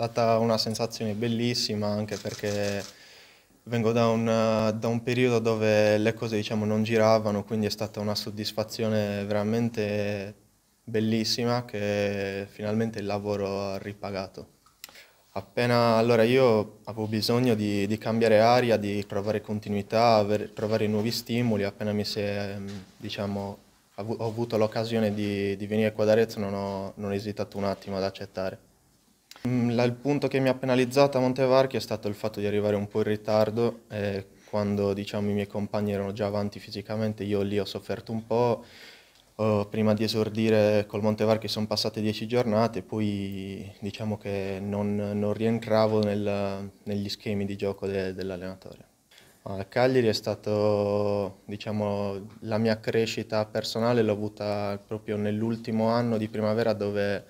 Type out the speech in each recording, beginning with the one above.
stata una sensazione bellissima anche perché vengo da un, da un periodo dove le cose diciamo, non giravano, quindi è stata una soddisfazione veramente bellissima che finalmente il lavoro ha ripagato. Appena allora io avevo bisogno di, di cambiare aria, di provare continuità, aver, provare nuovi stimoli, appena mi si è, diciamo, ho avuto l'occasione di, di, venire qua da Arezzo non ho, non ho esitato un attimo ad accettare. Mm, il punto che mi ha penalizzato a Montevarchi è stato il fatto di arrivare un po' in ritardo e quando diciamo, i miei compagni erano già avanti fisicamente io lì ho sofferto un po'. prima di esordire col Montevarchi sono passate dieci giornate, poi diciamo che non, non rientravo nel, negli schemi di gioco de, dell'allenatore. A Cagliari è stata diciamo, la mia crescita personale, l'ho avuta proprio nell'ultimo anno di primavera dove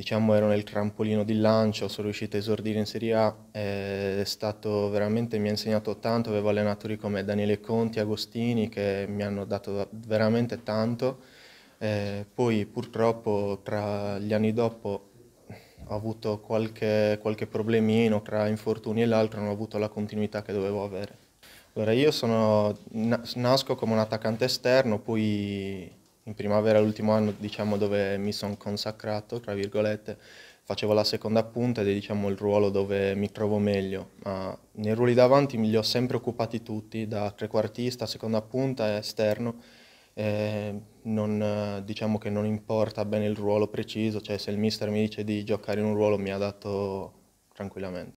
diciamo ero nel trampolino di lancio, sono riuscito a esordire in Serie A, è stato veramente, mi ha insegnato tanto, avevo allenatori come Daniele Conti, Agostini che mi hanno dato veramente tanto, eh, poi purtroppo tra gli anni dopo ho avuto qualche, qualche problemino tra infortuni e l'altro, non ho avuto la continuità che dovevo avere. Allora io sono, nasco come un attaccante esterno, poi in primavera, l'ultimo anno diciamo, dove mi sono consacrato, tra virgolette, facevo la seconda punta ed è diciamo, il ruolo dove mi trovo meglio, ma nei ruoli davanti li ho sempre occupati tutti, da trequartista, seconda punta e esterno, eh, non, diciamo che non importa bene il ruolo preciso, cioè se il mister mi dice di giocare in un ruolo mi adatto tranquillamente.